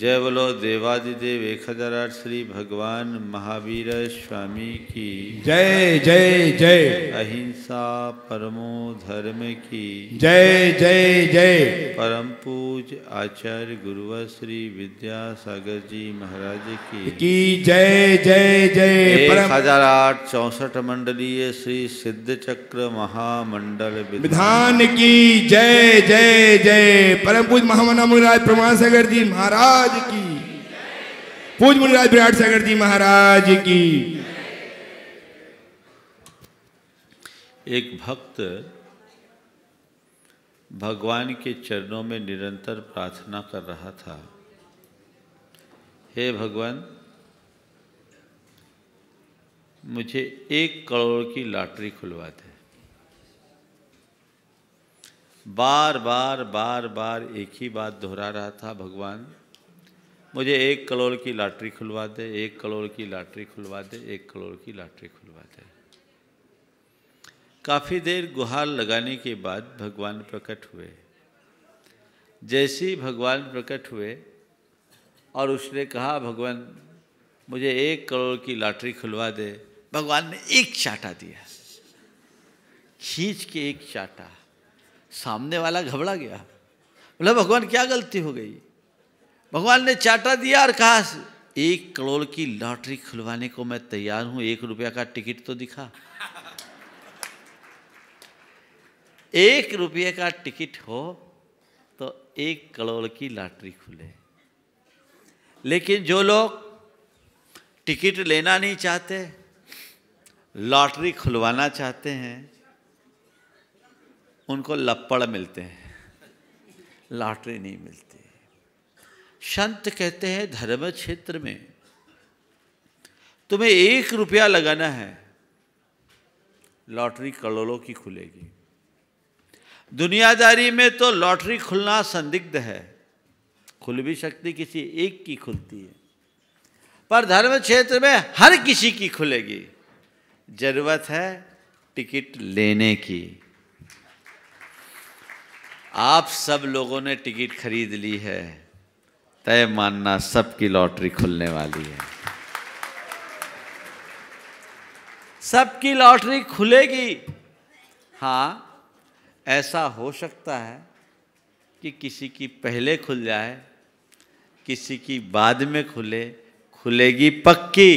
जय बोलो देवादिदेव एक हजार आठ श्री भगवान महावीर स्वामी की जय जय जय अहिंसा परमो धर्म की जय जय जय परम पूज आचार्य गुरुव श्री विद्यासागर जी महाराज की की जय जय जय एक हजार आठ चौसठ मंडलीय श्री सिद्ध चक्र महामंडल विधान की जय जय जय परम पूज महामना प्रमाण सागर जी महाराज महाराज की पूज मुनिराज विराट सागर जी महाराज की एक भक्त भगवान के चरणों में निरंतर प्रार्थना कर रहा था हे भगवान मुझे एक करोड़ की लॉटरी खुलवा दे बार बार बार बार एक ही बात दोहरा रहा था भगवान मुझे एक करोड़ की लॉटरी खुलवा दे एक करोड़ की लॉटरी खुलवा दे एक करोड़ की लॉटरी खुलवा दे काफ़ी देर गुहार लगाने के बाद भगवान प्रकट हुए जैसे ही भगवान प्रकट हुए और उसने कहा भगवान मुझे एक करोड़ की लॉटरी खुलवा दे भगवान ने एक चाटा दिया खींच के एक चाटा सामने वाला घबरा गया बोला भगवान क्या गलती हो गई भगवान ने चाटा दिया और कहा एक करोड़ की लॉटरी खुलवाने को मैं तैयार हूं एक रुपया का टिकट तो दिखा एक रुपये का टिकट हो तो एक करोड़ की लॉटरी खुले लेकिन जो लोग टिकट लेना नहीं चाहते लॉटरी खुलवाना चाहते हैं उनको लपड़ मिलते हैं लॉटरी नहीं मिलती संत कहते हैं धर्म क्षेत्र में तुम्हें एक रुपया लगाना है लॉटरी करोड़ों की खुलेगी दुनियादारी में तो लॉटरी खुलना संदिग्ध है खुल भी शक्ति किसी एक की खुलती है पर धर्म क्षेत्र में हर किसी की खुलेगी जरूरत है टिकट लेने की आप सब लोगों ने टिकट खरीद ली है तय मानना सबकी लॉटरी खुलने वाली है सबकी लॉटरी खुलेगी हाँ ऐसा हो सकता है कि किसी की पहले खुल जाए किसी की बाद में खुले खुलेगी पक्की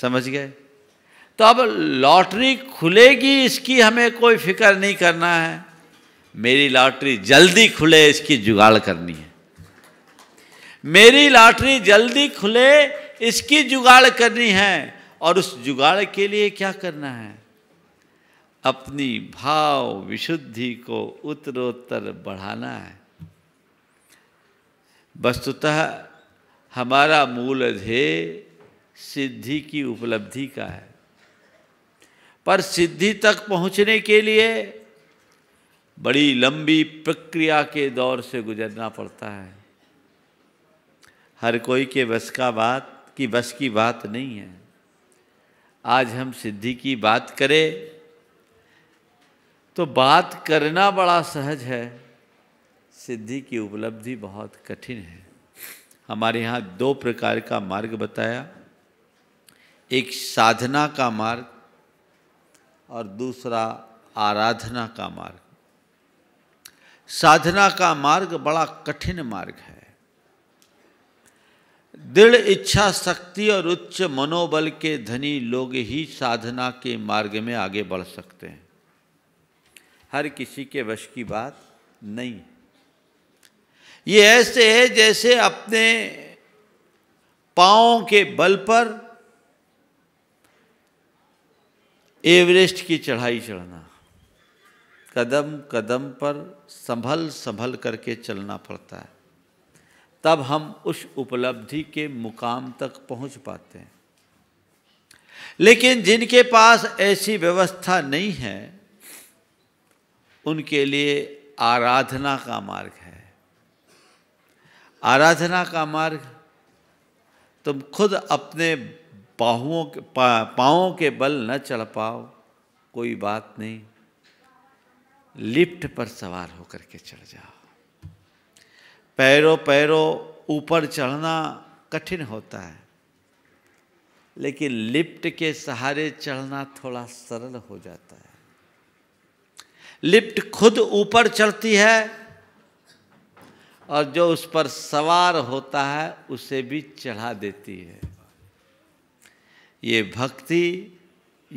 समझ गए तो अब लॉटरी खुलेगी इसकी हमें कोई फिक्र नहीं करना है मेरी लॉटरी जल्दी खुले इसकी जुगाड़ करनी है मेरी लॉटरी जल्दी खुले इसकी जुगाड़ करनी है और उस जुगाड़ के लिए क्या करना है अपनी भाव विशुद्धि को उत्तरोत्तर बढ़ाना है वस्तुतः हमारा मूल ध्येय सिद्धि की उपलब्धि का है पर सिद्धि तक पहुंचने के लिए बड़ी लंबी प्रक्रिया के दौर से गुजरना पड़ता है हर कोई के बस का बात की बस की बात नहीं है आज हम सिद्धि की बात करें तो बात करना बड़ा सहज है सिद्धि की उपलब्धि बहुत कठिन है हमारे यहाँ दो प्रकार का मार्ग बताया एक साधना का मार्ग और दूसरा आराधना का मार्ग साधना का मार्ग बड़ा कठिन मार्ग है दृढ़ इच्छा शक्ति और उच्च मनोबल के धनी लोग ही साधना के मार्ग में आगे बढ़ सकते हैं हर किसी के वश की बात नहीं ये ऐसे है जैसे अपने पाओं के बल पर एवरेस्ट की चढ़ाई चढ़ना कदम कदम पर संभल संभल करके चलना पड़ता है तब हम उस उपलब्धि के मुकाम तक पहुंच पाते हैं लेकिन जिनके पास ऐसी व्यवस्था नहीं है उनके लिए आराधना का मार्ग है आराधना का मार्ग तुम खुद अपने बाहुओं के पाँवों के बल न चढ़ पाओ कोई बात नहीं लिफ्ट पर सवार होकर के चढ़ जाओ पैरों पैरों ऊपर चढ़ना कठिन होता है लेकिन लिफ्ट के सहारे चढ़ना थोड़ा सरल हो जाता है लिफ्ट खुद ऊपर चढ़ती है और जो उस पर सवार होता है उसे भी चढ़ा देती है ये भक्ति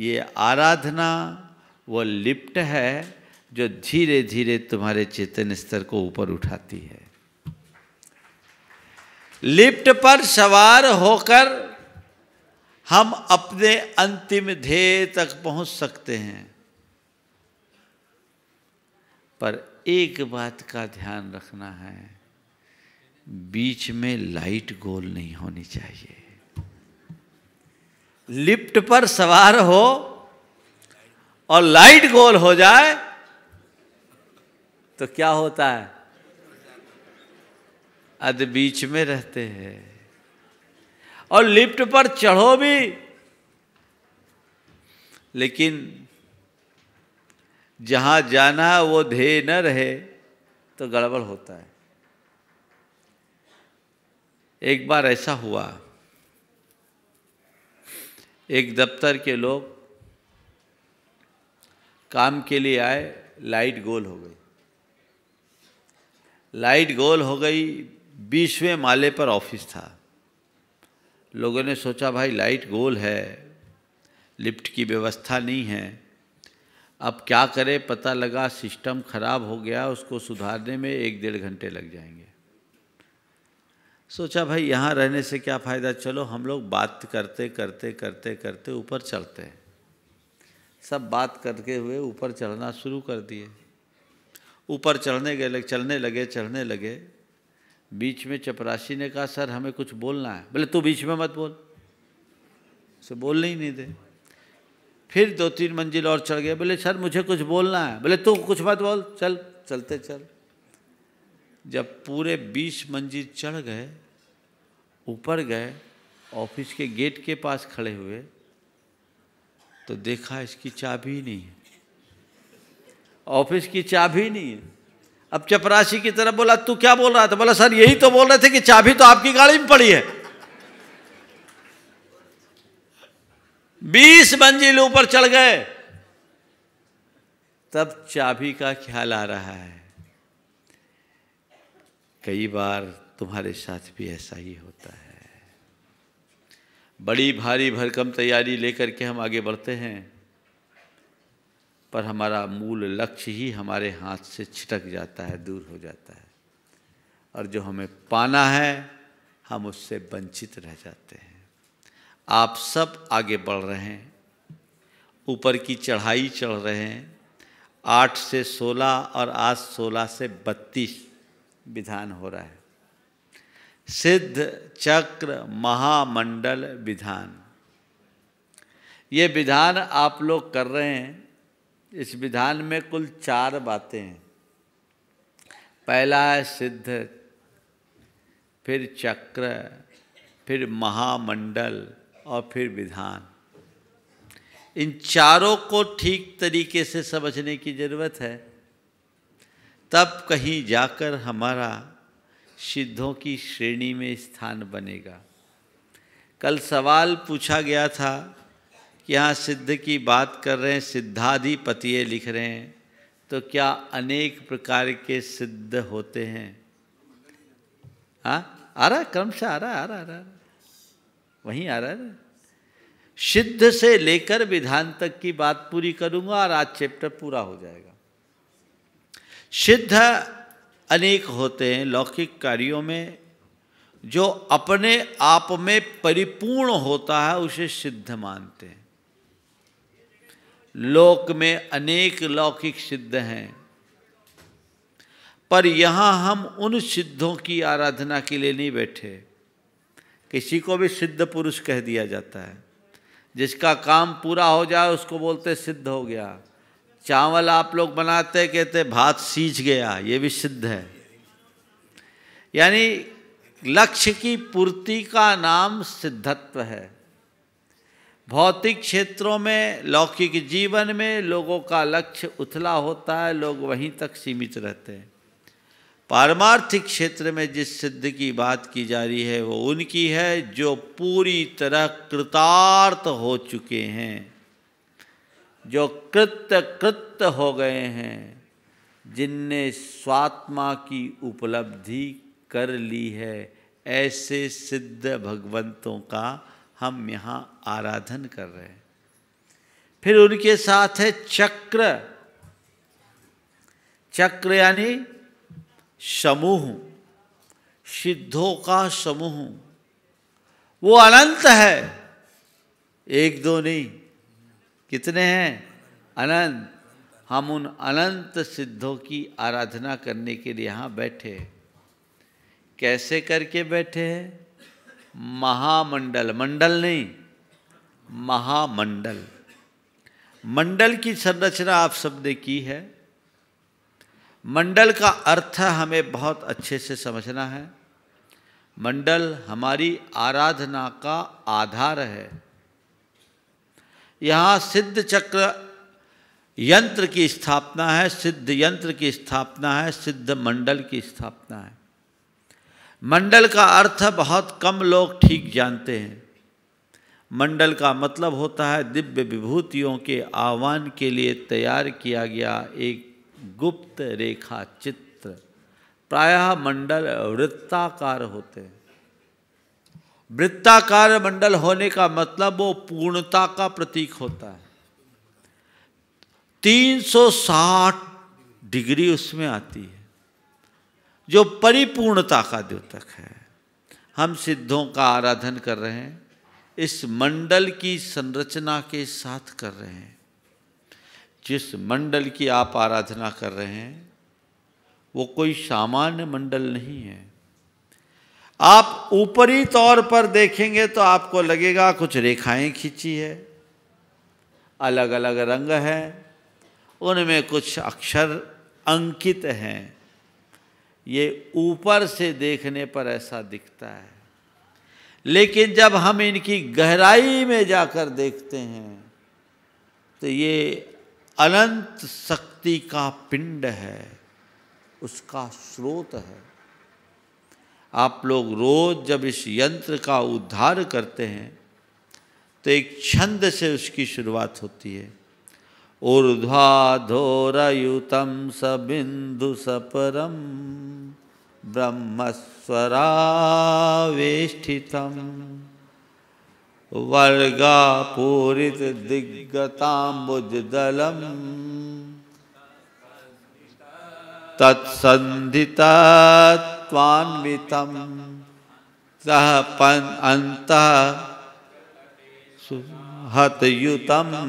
ये आराधना वो लिप्ट है जो धीरे धीरे तुम्हारे चेतन स्तर को ऊपर उठाती है लिफ्ट पर सवार होकर हम अपने अंतिम ध्येय तक पहुंच सकते हैं पर एक बात का ध्यान रखना है बीच में लाइट गोल नहीं होनी चाहिए लिफ्ट पर सवार हो और लाइट गोल हो जाए तो क्या होता है अध बीच में रहते हैं और लिफ्ट पर चढ़ो भी लेकिन जहां जाना वो ध्येय न रहे तो गड़बड़ होता है एक बार ऐसा हुआ एक दफ्तर के लोग काम के लिए आए लाइट गोल हो गई लाइट गोल हो गई बीसवें माले पर ऑफिस था लोगों ने सोचा भाई लाइट गोल है लिफ्ट की व्यवस्था नहीं है अब क्या करें पता लगा सिस्टम खराब हो गया उसको सुधारने में एक डेढ़ घंटे लग जाएंगे सोचा भाई यहाँ रहने से क्या फ़ायदा चलो हम लोग बात करते करते करते करते ऊपर चलते हैं सब बात करते हुए ऊपर चढ़ना शुरू कर दिए ऊपर चढ़ने गए चलने लगे चढ़ने लगे बीच में चपरासी ने कहा सर हमें कुछ बोलना है बोले तू बीच में मत बोल उसे बोलने ही नहीं दे फिर दो तीन मंजिल और चढ़ गया बोले सर मुझे कुछ बोलना है बोले तू कुछ मत बोल चल चलते चल जब पूरे बीस मंजिल चढ़ गए ऊपर गए ऑफिस के गेट के पास खड़े हुए तो देखा इसकी चाबी नहीं है ऑफिस की चाबी नहीं है अब चपरासी की तरफ बोला तू क्या बोल रहा था बोला सर यही तो बोल रहे थे कि चाबी तो आपकी गाड़ी में पड़ी है बीस मंजिल ऊपर चढ़ गए तब चाबी का ख्याल आ रहा है कई बार तुम्हारे साथ भी ऐसा ही होता है बड़ी भारी भरकम तैयारी लेकर के हम आगे बढ़ते हैं पर हमारा मूल लक्ष्य ही हमारे हाथ से छिटक जाता है दूर हो जाता है और जो हमें पाना है हम उससे वंचित रह जाते हैं आप सब आगे बढ़ रहे हैं ऊपर की चढ़ाई चढ़ रहे हैं आठ से सोलह और आज सोलह से बत्तीस विधान हो रहा है सिद्ध चक्र महामंडल विधान ये विधान आप लोग कर रहे हैं इस विधान में कुल चार बातें हैं पहला है सिद्ध फिर चक्र फिर महामंडल और फिर विधान इन चारों को ठीक तरीके से समझने की ज़रूरत है तब कहीं जाकर हमारा सिद्धों की श्रेणी में स्थान बनेगा कल सवाल पूछा गया था यहाँ सिद्ध की बात कर रहे हैं सिद्धाधिपतिये लिख रहे हैं तो क्या अनेक प्रकार के सिद्ध होते हैं हाँ आ रहा क्रमशः आ रहा आ रहा आ रहा वहीं आ रहा है सिद्ध से लेकर विधान तक की बात पूरी करूंगा और आज चैप्टर पूरा हो जाएगा सिद्ध अनेक होते हैं लौकिक कार्यों में जो अपने आप में परिपूर्ण होता है उसे सिद्ध मानते हैं लोक में अनेक लौकिक सिद्ध हैं पर यहाँ हम उन सिद्धों की आराधना के लिए नहीं बैठे किसी को भी सिद्ध पुरुष कह दिया जाता है जिसका काम पूरा हो जाए उसको बोलते सिद्ध हो गया चावल आप लोग बनाते कहते भात सींच गया ये भी सिद्ध है यानी लक्ष्य की पूर्ति का नाम सिद्धत्व है भौतिक क्षेत्रों में लौकिक जीवन में लोगों का लक्ष्य उथला होता है लोग वहीं तक सीमित रहते हैं पारमार्थिक क्षेत्र में जिस सिद्ध की बात की जा रही है वो उनकी है जो पूरी तरह कृतार्थ हो चुके हैं जो कृत्य कृत्य हो गए हैं जिनने स्वात्मा की उपलब्धि कर ली है ऐसे सिद्ध भगवंतों का हम यहाँ आराधन कर रहे हैं फिर उनके साथ है चक्र चक्र यानी समूह सिद्धों का समूह वो अनंत है एक दो नहीं कितने हैं अनंत हम उन अनंत सिद्धों की आराधना करने के लिए यहाँ बैठे कैसे करके बैठे हैं महामंडल मंडल नहीं महामंडल मंडल की संरचना आप सबने की है मंडल का अर्थ हमें बहुत अच्छे से समझना है मंडल हमारी आराधना का आधार है यहाँ सिद्ध चक्र यंत्र की स्थापना है सिद्ध यंत्र की स्थापना है सिद्ध मंडल की स्थापना है मंडल का अर्थ बहुत कम लोग ठीक जानते हैं मंडल का मतलब होता है दिव्य विभूतियों के आह्वान के लिए तैयार किया गया एक गुप्त रेखा चित्र प्रायः मंडल वृत्ताकार होते हैं वृत्ताकार मंडल होने का मतलब वो पूर्णता का प्रतीक होता है 360 डिग्री उसमें आती है जो परिपूर्णता का द्योतक है हम सिद्धों का आराधन कर रहे हैं इस मंडल की संरचना के साथ कर रहे हैं जिस मंडल की आप आराधना कर रहे हैं वो कोई सामान्य मंडल नहीं है आप ऊपरी तौर पर देखेंगे तो आपको लगेगा कुछ रेखाएं खींची है अलग अलग रंग हैं उनमें कुछ अक्षर अंकित हैं ये ऊपर से देखने पर ऐसा दिखता है लेकिन जब हम इनकी गहराई में जाकर देखते हैं तो ये अनंत शक्ति का पिंड है उसका स्रोत है आप लोग रोज जब इस यंत्र का उद्धार करते हैं तो एक छंद से उसकी शुरुआत होती है ऊर्ध्वाधोरयुतं सबिन्दुसपरं ब्रह्मस्वरावेष्टितं वर्गापूरितदिग्गताम्बुजदलं तत्सन्धितत्वान्वितं सः सह अन्तः हतयुतम्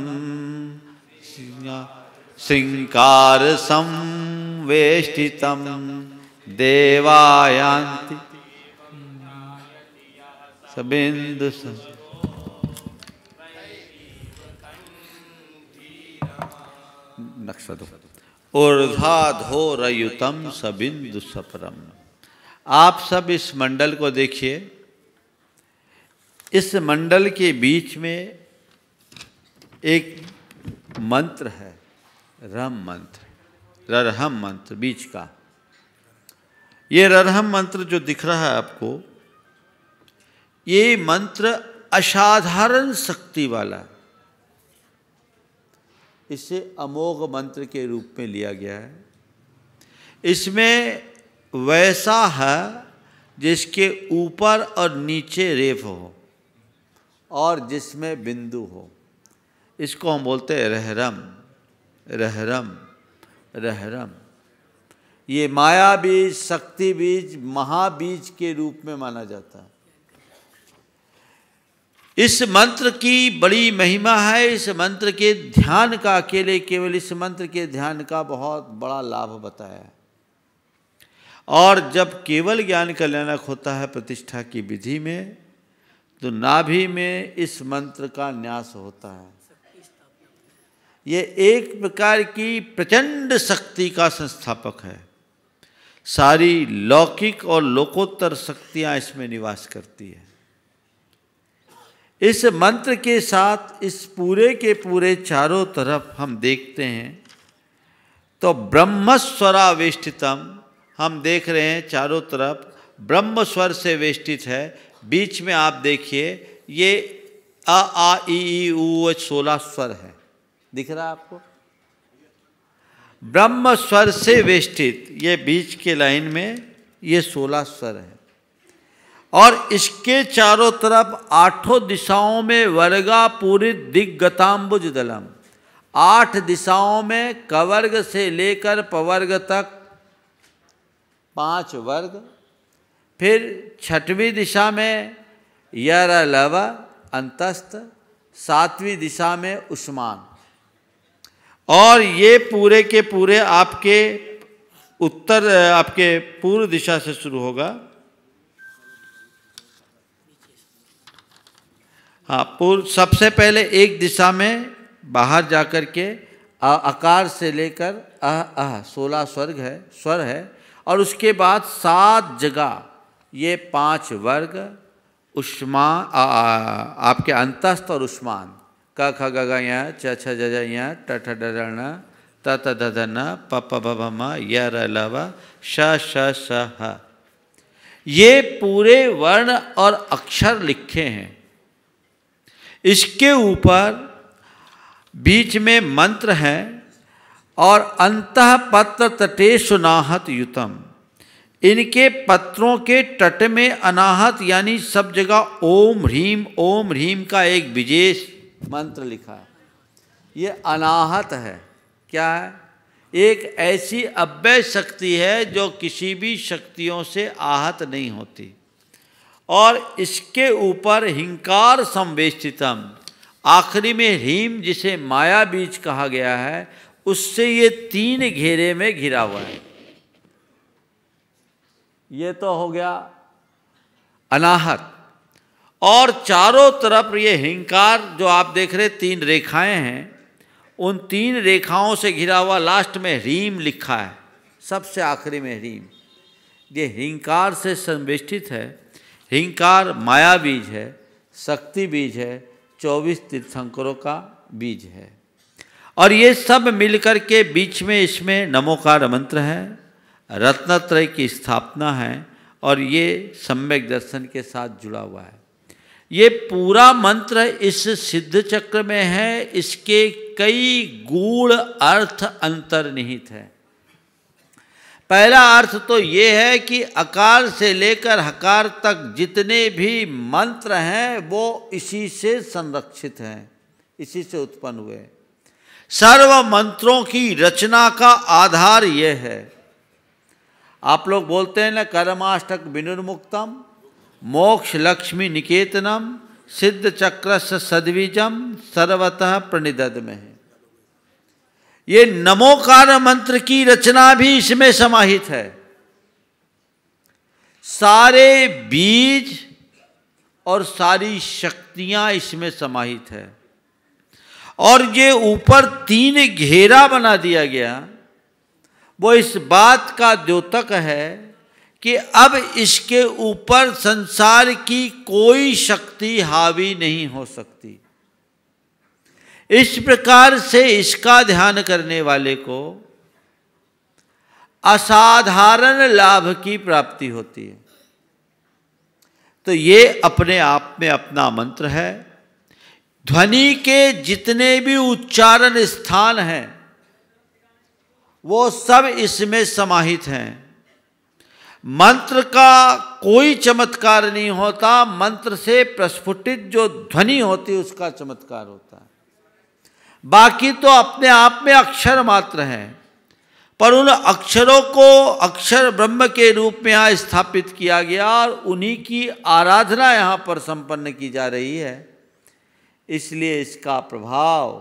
शृङ्गारसंवेष्टितं देवायान्ति सबिन्दु नक्षदो ऊर्धाधोरयुतम सबिंदु सपरम आप सब इस मंडल को देखिए इस मंडल के बीच में एक मंत्र है रम मंत्र ररहम मंत्र बीच का ये ररहम मंत्र जो दिख रहा है आपको ये मंत्र असाधारण शक्ति वाला इसे अमोघ मंत्र के रूप में लिया गया है इसमें वैसा है जिसके ऊपर और नीचे रेफ हो और जिसमें बिंदु हो इसको हम बोलते हैं रहरम रहरम रहरम ये माया बीज शक्ति बीज महाबीज के रूप में माना जाता है इस मंत्र की बड़ी महिमा है इस मंत्र के ध्यान का अकेले केवल इस मंत्र के ध्यान का बहुत बड़ा लाभ बताया और जब केवल ज्ञान कल्याणक होता है प्रतिष्ठा की विधि में तो नाभि में इस मंत्र का न्यास होता है ये एक प्रकार की प्रचंड शक्ति का संस्थापक है सारी लौकिक और लोकोत्तर शक्तियां इसमें निवास करती है इस मंत्र के साथ इस पूरे के पूरे चारों तरफ हम देखते हैं तो ब्रह्मस्वरावेष्टितम हम देख रहे हैं चारों तरफ ब्रह्म स्वर से वेष्टित है बीच में आप देखिए ये अ आ ई ई ऊ सोलह स्वर है दिख रहा आपको ब्रह्म स्वर से वेष्टित ये बीच के लाइन में ये सोलह स्वर है और इसके चारों तरफ आठों दिशाओं में वर्गा पूरी दिग्गताम्बुज दलम आठ दिशाओं में कवर्ग से लेकर पवर्ग तक पांच वर्ग फिर छठवीं दिशा में यरलव अंतस्त सातवीं दिशा में उस्मान और ये पूरे के पूरे आपके उत्तर आपके पूर्व दिशा से शुरू होगा हाँ पूर्व सबसे पहले एक दिशा में बाहर जाकर के आ, आकार से लेकर अह अह सोलह स्वर्ग है स्वर है और उसके बाद सात जगह ये पांच वर्ग उष्मा आपके अंतस्थ और उष्मान का ख गा यहाँ चा छा जा जा यहाँ ड ठा डा ता ता धा धा ना पा पा भा भा मा या रा ला वा शा शा ये पूरे वर्ण और अक्षर लिखे हैं इसके ऊपर बीच में मंत्र हैं और अंत पत्र तटे सुनाहत युतम इनके पत्रों के तट में अनाहत यानी सब जगह ओम ह्रीम ओम ह्रीम का एक विजेश मंत्र लिखा ये अनाहत है क्या है एक ऐसी अव्यय शक्ति है जो किसी भी शक्तियों से आहत नहीं होती और इसके ऊपर हिंकार संवेष्टितम आखिरी में हीम जिसे माया बीज कहा गया है उससे ये तीन घेरे में घिरा हुआ है ये तो हो गया अनाहत और चारों तरफ ये हिंकार जो आप देख रहे तीन रेखाएं हैं उन तीन रेखाओं से घिरा हुआ लास्ट में ह्रीम लिखा है सबसे आखिरी में रीम ये हिंकार से संवेष्टित है हिंकार माया बीज है शक्ति बीज है चौबीस तीर्थंकरों का बीज है और ये सब मिलकर के बीच में इसमें नमोकार मंत्र है रत्नत्रय की स्थापना है और ये सम्यक दर्शन के साथ जुड़ा हुआ है ये पूरा मंत्र इस सिद्ध चक्र में है इसके कई गूढ़ अर्थ अंतर्निहित है पहला अर्थ तो ये है कि अकार से लेकर हकार तक जितने भी मंत्र हैं वो इसी से संरक्षित हैं इसी से उत्पन्न हुए सर्व मंत्रों की रचना का आधार यह है आप लोग बोलते हैं ना कर्माष्टक विनुर्मुक्तम मोक्ष लक्ष्मी निकेतनम सिद्ध चक्र सदवीजम सर्वतः प्रणिदत में है ये नमोकार मंत्र की रचना भी इसमें समाहित है सारे बीज और सारी शक्तियां इसमें समाहित है और ये ऊपर तीन घेरा बना दिया गया वो इस बात का द्योतक है कि अब इसके ऊपर संसार की कोई शक्ति हावी नहीं हो सकती इस प्रकार से इसका ध्यान करने वाले को असाधारण लाभ की प्राप्ति होती है तो ये अपने आप में अपना मंत्र है ध्वनि के जितने भी उच्चारण स्थान हैं वो सब इसमें समाहित हैं मंत्र का कोई चमत्कार नहीं होता मंत्र से प्रस्फुटित जो ध्वनि होती उसका चमत्कार होता है बाकी तो अपने आप में अक्षर मात्र हैं पर उन अक्षरों को अक्षर ब्रह्म के रूप में यहाँ स्थापित किया गया और उन्हीं की आराधना यहाँ पर संपन्न की जा रही है इसलिए इसका प्रभाव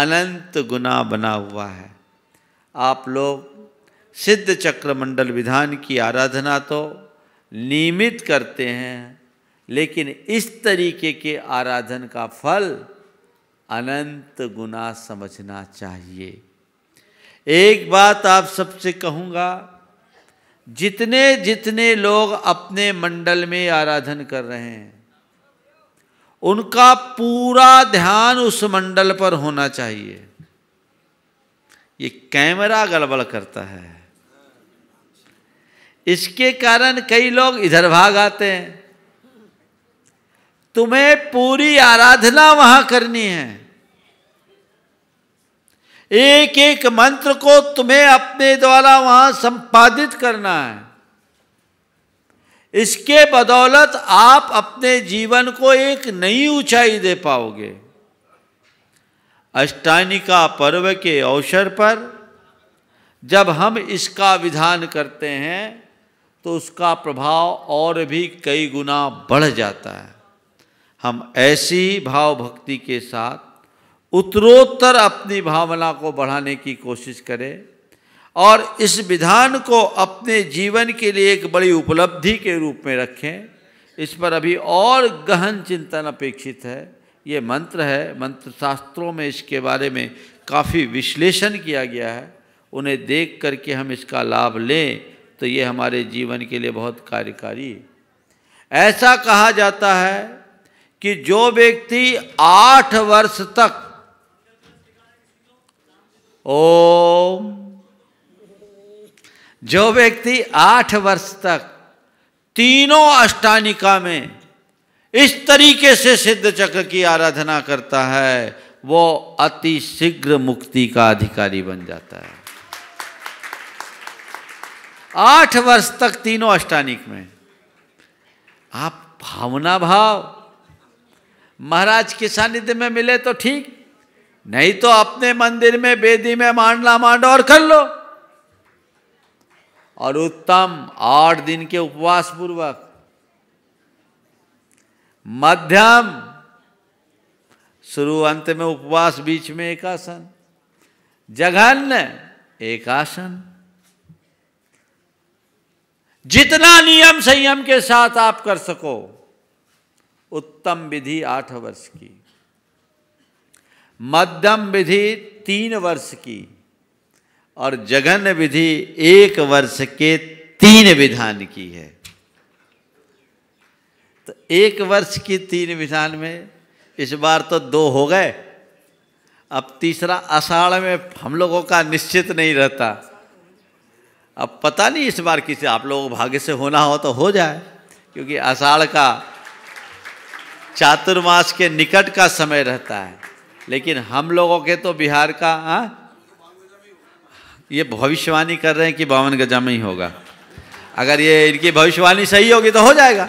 अनंत गुना बना हुआ है आप लोग सिद्ध चक्र मंडल विधान की आराधना तो नियमित करते हैं लेकिन इस तरीके के आराधन का फल अनंत गुना समझना चाहिए एक बात आप सबसे कहूँगा जितने जितने लोग अपने मंडल में आराधन कर रहे हैं उनका पूरा ध्यान उस मंडल पर होना चाहिए ये कैमरा गड़बड़ करता है इसके कारण कई लोग इधर भाग आते हैं तुम्हें पूरी आराधना वहां करनी है एक एक मंत्र को तुम्हें अपने द्वारा वहां संपादित करना है इसके बदौलत आप अपने जीवन को एक नई ऊंचाई दे पाओगे अष्टानिका पर्व के अवसर पर जब हम इसका विधान करते हैं तो उसका प्रभाव और भी कई गुना बढ़ जाता है हम ऐसी भाव भक्ति के साथ उत्तरोत्तर अपनी भावना को बढ़ाने की कोशिश करें और इस विधान को अपने जीवन के लिए एक बड़ी उपलब्धि के रूप में रखें इस पर अभी और गहन चिंतन अपेक्षित है ये मंत्र है मंत्र शास्त्रों में इसके बारे में काफ़ी विश्लेषण किया गया है उन्हें देख करके हम इसका लाभ लें तो ये हमारे जीवन के लिए बहुत कार्यकारी ऐसा कहा जाता है कि जो व्यक्ति आठ वर्ष तक ओम जो व्यक्ति आठ वर्ष तक तीनों अष्टानिका में इस तरीके से सिद्ध चक्र की आराधना करता है वो अति शीघ्र मुक्ति का अधिकारी बन जाता है आठ वर्ष तक तीनों अष्टानिक में आप भावना भाव महाराज के सानिध्य में मिले तो ठीक नहीं तो अपने मंदिर में बेदी में मांडला मांडो और कर लो और उत्तम आठ दिन के उपवास पूर्वक मध्यम शुरू अंत में उपवास बीच में एकासन जघन्य एकासन जितना नियम संयम के साथ आप कर सको उत्तम विधि आठ वर्ष की मध्यम विधि तीन वर्ष की और जघन विधि एक वर्ष के तीन विधान की है तो एक वर्ष की तीन विधान में इस बार तो दो हो गए अब तीसरा अषाढ़ में हम लोगों का निश्चित नहीं रहता अब पता नहीं इस बार किसी आप लोगों को भाग्य से होना हो तो हो जाए क्योंकि आषाढ़ का चातुर्मास के निकट का समय रहता है लेकिन हम लोगों के तो बिहार का हाँ ये भविष्यवाणी कर रहे हैं कि बावन गजा में ही होगा अगर ये इनकी भविष्यवाणी सही होगी तो हो जाएगा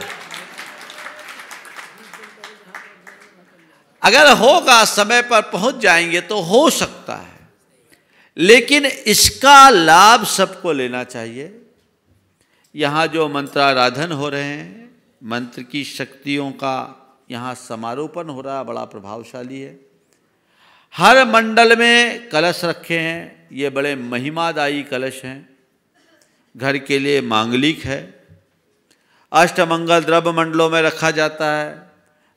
अगर होगा समय पर पहुंच जाएंगे तो हो सकता है लेकिन इसका लाभ सबको लेना चाहिए यहाँ जो मंत्राराधन हो रहे हैं मंत्र की शक्तियों का यहाँ समारोपण हो रहा बड़ा प्रभावशाली है हर मंडल में कलश रखे हैं ये बड़े महिमादायी कलश हैं घर के लिए मांगलिक है अष्टमंगल द्रव्य मंडलों में रखा जाता है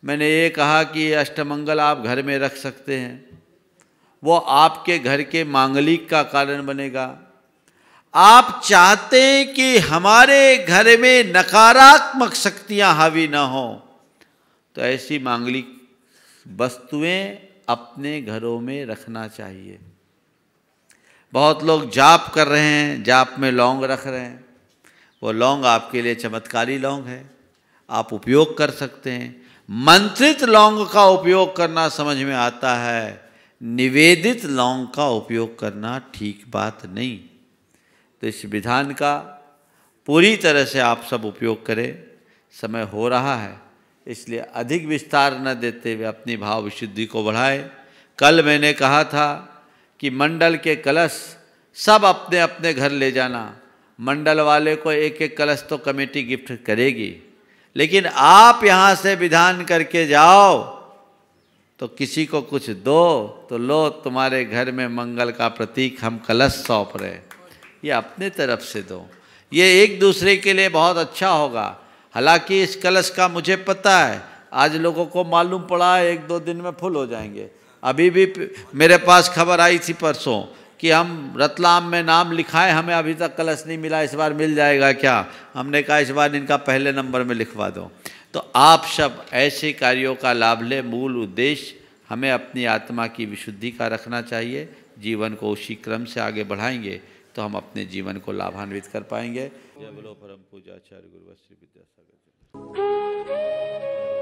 मैंने ये कहा कि अष्टमंगल आप घर में रख सकते हैं वो आपके घर के मांगलिक का कारण बनेगा आप चाहते हैं कि हमारे घर में नकारात्मक शक्तियां हावी ना हो तो ऐसी मांगलिक वस्तुएं अपने घरों में रखना चाहिए बहुत लोग जाप कर रहे हैं जाप में लौंग रख रहे हैं वो लौंग आपके लिए चमत्कारी लौंग है आप उपयोग कर सकते हैं मंत्रित लौंग का उपयोग करना समझ में आता है निवेदित लौंग का उपयोग करना ठीक बात नहीं तो इस विधान का पूरी तरह से आप सब उपयोग करें समय हो रहा है इसलिए अधिक विस्तार न देते हुए अपनी भाव शुद्धि को बढ़ाए कल मैंने कहा था कि मंडल के कलश सब अपने अपने घर ले जाना मंडल वाले को एक एक कलश तो कमेटी गिफ्ट करेगी लेकिन आप यहाँ से विधान करके जाओ तो किसी को कुछ दो तो लो तुम्हारे घर में मंगल का प्रतीक हम कलश सौंप रहे ये अपने तरफ से दो ये एक दूसरे के लिए बहुत अच्छा होगा हालांकि इस कलश का मुझे पता है आज लोगों को मालूम पड़ा है एक दो दिन में फुल हो जाएंगे अभी भी मेरे पास खबर आई थी परसों कि हम रतलाम में नाम लिखाएं हमें अभी तक कलश नहीं मिला इस बार मिल जाएगा क्या हमने कहा इस बार इनका पहले नंबर में लिखवा दो तो आप सब ऐसे कार्यों का लाभ लें मूल उद्देश्य हमें अपनी आत्मा की विशुद्धि का रखना चाहिए जीवन को उसी क्रम से आगे बढ़ाएंगे तो हम अपने जीवन को लाभान्वित कर पाएंगे जय बोलो परम पूजाचार्य श्री विद्यासागर